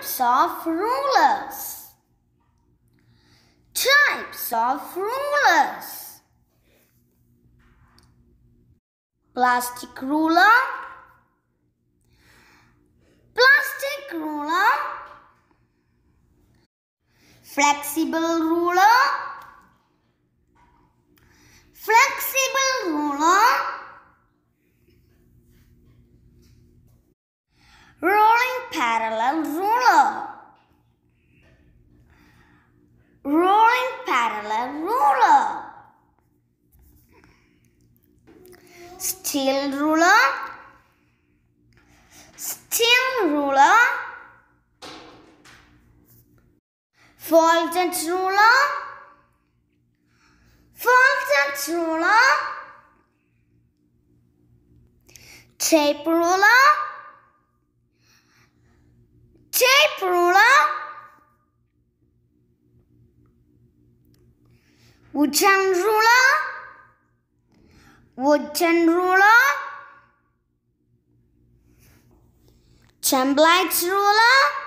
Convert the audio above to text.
Types of rulers. Types of rulers. Plastic ruler. Plastic ruler. Flexible ruler. Flexible ruler. Rolling parallel ruler. and ruler. Steel ruler. Steel ruler. Folded ruler. Folded ruler. Tape ruler. Tape ruler. 我唱住了，我唱住了，唱不来，唱住了。